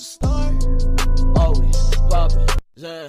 start. Always poppin', yeah.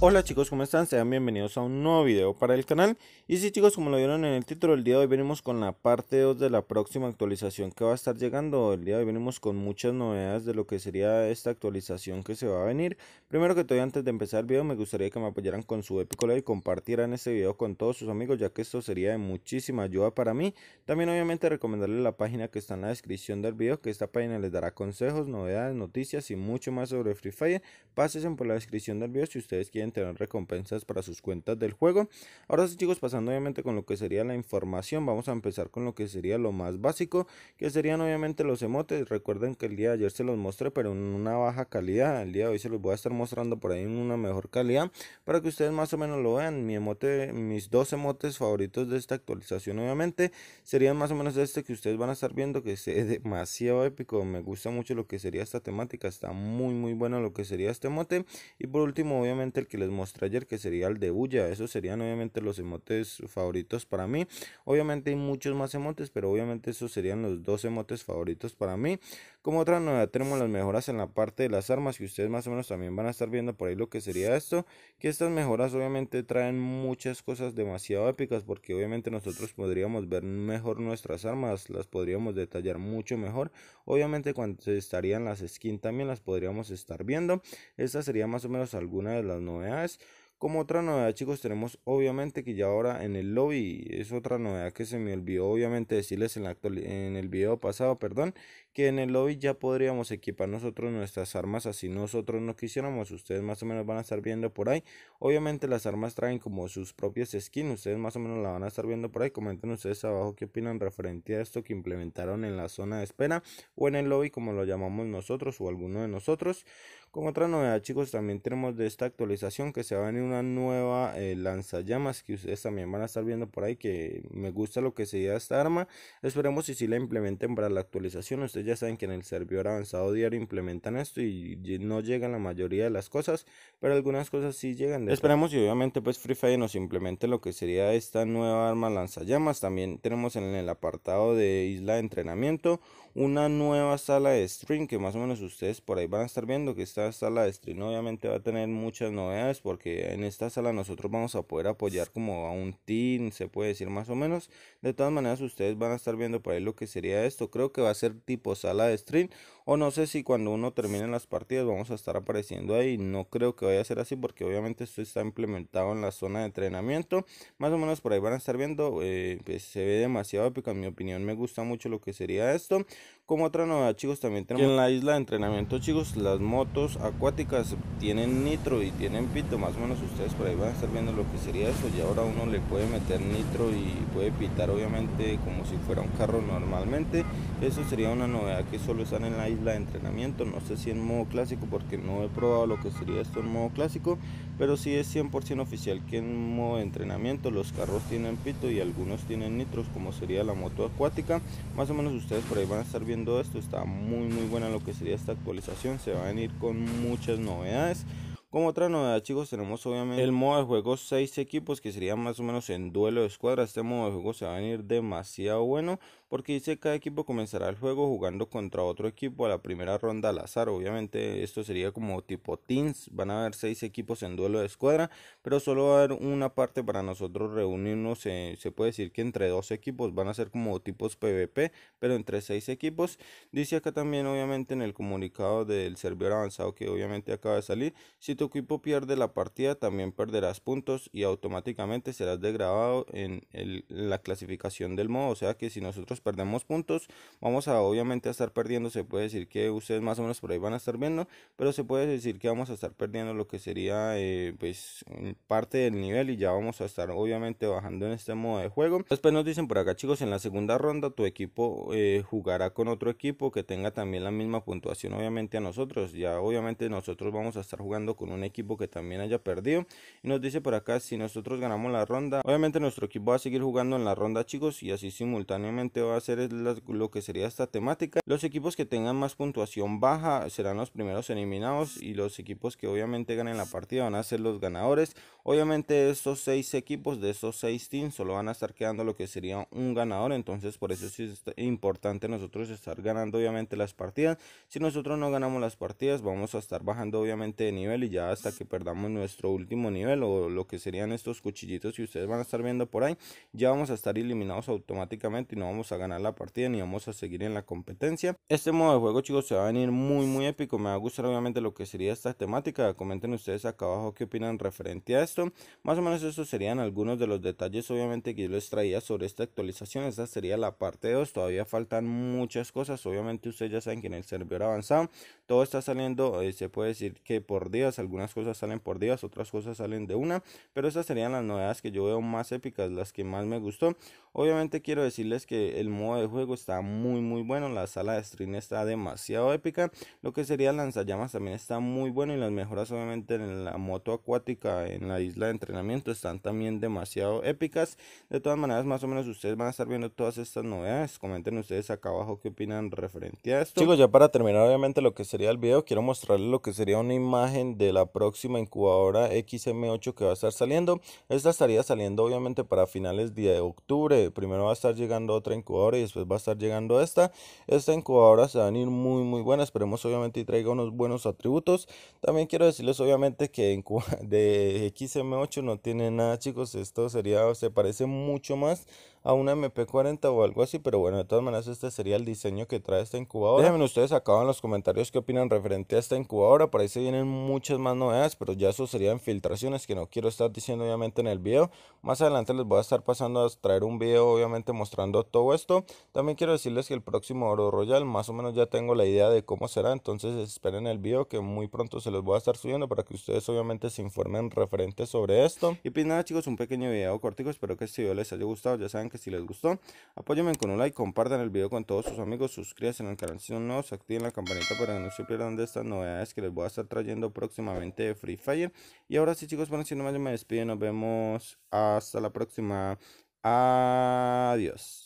Hola chicos, ¿cómo están? Sean bienvenidos a un nuevo video para el canal Y sí chicos, como lo vieron en el título, el día de hoy venimos con la parte 2 de la próxima actualización que va a estar llegando El día de hoy venimos con muchas novedades de lo que sería esta actualización que se va a venir Primero que todo, antes de empezar el video, me gustaría que me apoyaran con su épico like y compartieran este video con todos sus amigos Ya que esto sería de muchísima ayuda para mí También obviamente recomendarles la página que está en la descripción del video Que esta página les dará consejos, novedades, noticias y mucho más sobre Free Fire, pásense por la descripción del video si ustedes quieren tener recompensas para sus cuentas del juego. Ahora chicos, pasando obviamente con lo que sería la información, vamos a empezar con lo que sería lo más básico, que serían obviamente los emotes. Recuerden que el día de ayer se los mostré, pero en una baja calidad. El día de hoy se los voy a estar mostrando por ahí en una mejor calidad para que ustedes más o menos lo vean. Mi emote, mis dos emotes favoritos de esta actualización obviamente serían más o menos este que ustedes van a estar viendo que es demasiado épico. Me gusta mucho lo que sería esta temática, estamos muy muy bueno lo que sería este emote y por último obviamente el que les mostré ayer que sería el de bulla esos serían obviamente los emotes favoritos para mí obviamente hay muchos más emotes pero obviamente esos serían los dos emotes favoritos para mí como otra novedad tenemos las mejoras en la parte de las armas que ustedes más o menos también van a estar viendo por ahí lo que sería esto que estas mejoras obviamente traen muchas cosas demasiado épicas porque obviamente nosotros podríamos ver mejor nuestras armas las podríamos detallar mucho mejor obviamente cuando estarían las skins también las podríamos estar viendo. Esta sería más o menos alguna de las novedades. Como otra novedad, chicos, tenemos obviamente que ya ahora en el lobby es otra novedad que se me olvidó obviamente decirles en, la en el video pasado, perdón, que en el lobby ya podríamos equipar nosotros nuestras armas así nosotros no quisiéramos ustedes más o menos van a estar viendo por ahí obviamente las armas traen como sus propias skins ustedes más o menos la van a estar viendo por ahí comenten ustedes abajo qué opinan referente a esto que implementaron en la zona de espera o en el lobby como lo llamamos nosotros o alguno de nosotros con otra novedad chicos también tenemos de esta actualización que se va a venir una nueva eh, lanzallamas que ustedes también van a estar viendo por ahí que me gusta lo que sería esta arma esperemos si la implementen para la actualización ustedes ya saben que en el servidor avanzado diario implementan esto y no llegan la mayoría de las cosas, pero algunas cosas sí llegan. Esperemos y obviamente pues Free Fire nos implemente lo que sería esta nueva arma lanzallamas. También tenemos en el apartado de isla de entrenamiento una nueva sala de stream que más o menos ustedes por ahí van a estar viendo que esta sala de stream obviamente va a tener muchas novedades porque en esta sala nosotros vamos a poder apoyar como a un team se puede decir más o menos de todas maneras ustedes van a estar viendo por ahí lo que sería esto creo que va a ser tipo sala de stream o no sé si cuando uno termine las partidas vamos a estar apareciendo ahí. No creo que vaya a ser así porque obviamente esto está implementado en la zona de entrenamiento. Más o menos por ahí van a estar viendo. Eh, pues se ve demasiado épico. En mi opinión me gusta mucho lo que sería esto. Como otra novedad chicos también tenemos... En la isla de entrenamiento chicos las motos acuáticas tienen nitro y tienen pito. Más o menos ustedes por ahí van a estar viendo lo que sería eso. Y ahora uno le puede meter nitro y puede pitar obviamente como si fuera un carro normalmente. Eso sería una novedad que solo están en la isla la de entrenamiento. No sé si en modo clásico, porque no he probado lo que sería esto en modo clásico, pero sí es 100% oficial que en modo entrenamiento los carros tienen pito y algunos tienen nitros, como sería la moto acuática. Más o menos ustedes por ahí van a estar viendo esto. Está muy, muy buena lo que sería esta actualización. Se va a venir con muchas novedades. Como otra novedad, chicos, tenemos obviamente el modo de juego 6 equipos, que sería más o menos en duelo de escuadra. Este modo de juego se va a venir demasiado bueno, porque dice que cada equipo comenzará el juego jugando contra otro equipo a la primera ronda al azar. Obviamente, esto sería como tipo teams. Van a haber 6 equipos en duelo de escuadra, pero solo va a haber una parte para nosotros reunirnos. se puede decir que entre dos equipos van a ser como tipos PvP, pero entre 6 equipos. Dice acá también, obviamente, en el comunicado del servidor avanzado que obviamente acaba de salir. Si tu equipo pierde la partida, también perderás puntos y automáticamente serás degradado en, la clasificación del modo. O sea que si nosotros perdemos puntos, vamos a obviamente a estar perdiendo. Se puede decir que ustedes más o menos por ahí van a estar viendo, pero se puede decir que vamos a estar perdiendo lo que sería eh, pues parte del nivel y ya vamos a estar obviamente bajando en este modo de juego. Después nos dicen por acá chicos, en la segunda ronda tu equipo eh, jugará con otro equipo que tenga también la misma puntuación obviamente a nosotros. Ya obviamente nosotros vamos a estar jugando con un equipo que también haya perdido. Y nos dice por acá, si nosotros ganamos la ronda, obviamente nuestro equipo va a seguir jugando en la ronda, chicos, y así simultáneamente va a ser lo que sería esta temática. Los equipos que tengan más puntuación baja serán los primeros eliminados y los equipos que obviamente ganen la partida van a ser los ganadores. Obviamente estos seis equipos de esos seis teams solo van a estar quedando lo que sería un ganador, entonces por eso es importante nosotros estar ganando obviamente las partidas. Si nosotros no ganamos las partidas, vamos a estar bajando obviamente de nivel y ya ya hasta que perdamos nuestro último nivel o lo que serían estos cuchillitos que ustedes van a estar viendo por ahí, ya vamos a estar eliminados automáticamente y no vamos a ganar la partida ni vamos a seguir en la competencia. Este modo de juego chicos se va a venir muy muy épico, me va a gustar obviamente lo que sería esta temática, comenten ustedes acá abajo qué opinan referente a esto, más o menos estos serían algunos de los detalles obviamente que yo les traía sobre esta actualización, esta sería la parte 2, todavía faltan muchas cosas, obviamente ustedes ya saben que en el servidor avanzado todo está saliendo, eh, se puede decir que por días, algunas cosas salen por días, otras cosas salen de una, pero esas serían las novedades que yo veo más épicas, las que más me gustó. Obviamente quiero decirles que el modo de juego está muy muy bueno, la sala de stream está demasiado épica, lo que sería lanzallamas también está muy bueno y las mejoras obviamente en la moto acuática en la isla de entrenamiento están también demasiado épicas. De todas maneras, más o menos ustedes van a estar viendo todas estas novedades. Comenten ustedes acá abajo qué opinan referente a esto. Chicos, ya para terminar obviamente lo que sería el video, quiero mostrarles lo que sería una imagen de la próxima incubadora XM8 que va a estar saliendo. Esta estaría saliendo obviamente para finales de octubre. Primero va a estar llegando otra incubadora y después va a estar llegando esta. Esta incubadora se va a ir muy muy buena. Esperemos obviamente y traiga unos buenos atributos. También quiero decirles obviamente que de XM8 no tiene nada chicos. Esto sería, se parece mucho más a una MP40 o algo así, pero bueno, de todas maneras este sería el diseño que trae esta incubadora. Déjenme ustedes acá en los comentarios qué opinan referente a esta incubadora, para ahí se vienen muchas más novedades, pero ya eso serían filtraciones que no quiero estar diciendo obviamente en el video. Más adelante les voy a estar pasando a traer un video obviamente mostrando todo esto. También quiero decirles que el próximo Oro Royal más o menos ya tengo la idea de cómo será, entonces esperen el video que muy pronto se los voy a estar subiendo para que ustedes obviamente se informen referente sobre esto. Y pues nada chicos, un pequeño video cortico, espero que este video les haya gustado, ya saben que si les gustó. Apóyenme con un like, compartan el video con todos sus amigos, suscríbanse al canal si no nuevos, activen la campanita para no se pierdan de estas novedades que les voy a estar trayendo próximamente de Free Fire. Y ahora sí chicos, bueno, si no más yo me despido, nos vemos hasta la próxima. Adiós.